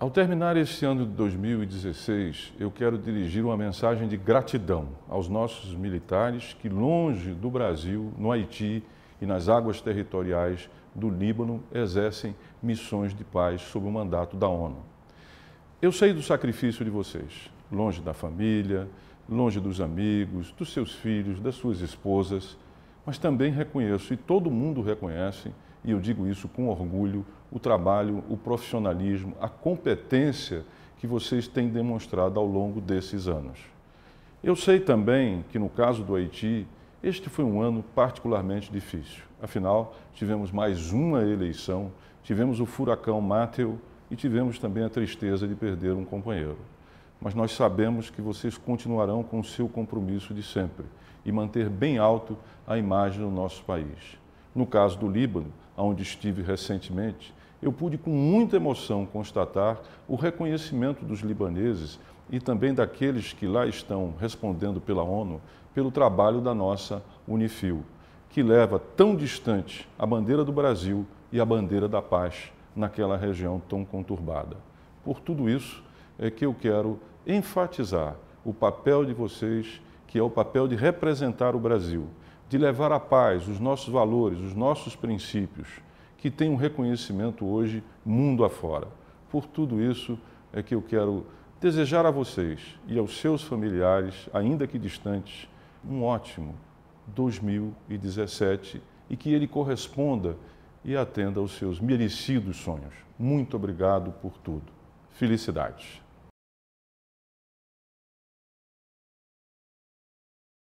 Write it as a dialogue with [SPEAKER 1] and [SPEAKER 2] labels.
[SPEAKER 1] Ao terminar este ano de 2016, eu quero dirigir uma mensagem de gratidão aos nossos militares que, longe do Brasil, no Haiti e nas águas territoriais do Líbano, exercem missões de paz sob o mandato da ONU. Eu sei do sacrifício de vocês, longe da família, longe dos amigos, dos seus filhos, das suas esposas mas também reconheço, e todo mundo reconhece, e eu digo isso com orgulho, o trabalho, o profissionalismo, a competência que vocês têm demonstrado ao longo desses anos. Eu sei também que, no caso do Haiti, este foi um ano particularmente difícil. Afinal, tivemos mais uma eleição, tivemos o furacão Mateu e tivemos também a tristeza de perder um companheiro mas nós sabemos que vocês continuarão com o seu compromisso de sempre e manter bem alto a imagem do nosso país. No caso do Líbano, onde estive recentemente, eu pude com muita emoção constatar o reconhecimento dos libaneses e também daqueles que lá estão respondendo pela ONU pelo trabalho da nossa Unifil, que leva tão distante a bandeira do Brasil e a bandeira da paz naquela região tão conturbada. Por tudo isso, é que eu quero enfatizar o papel de vocês, que é o papel de representar o Brasil, de levar a paz, os nossos valores, os nossos princípios, que tem um reconhecimento hoje mundo afora. Por tudo isso é que eu quero desejar a vocês e aos seus familiares, ainda que distantes, um ótimo 2017 e que ele corresponda e atenda aos seus merecidos sonhos. Muito obrigado por tudo. Felicidades.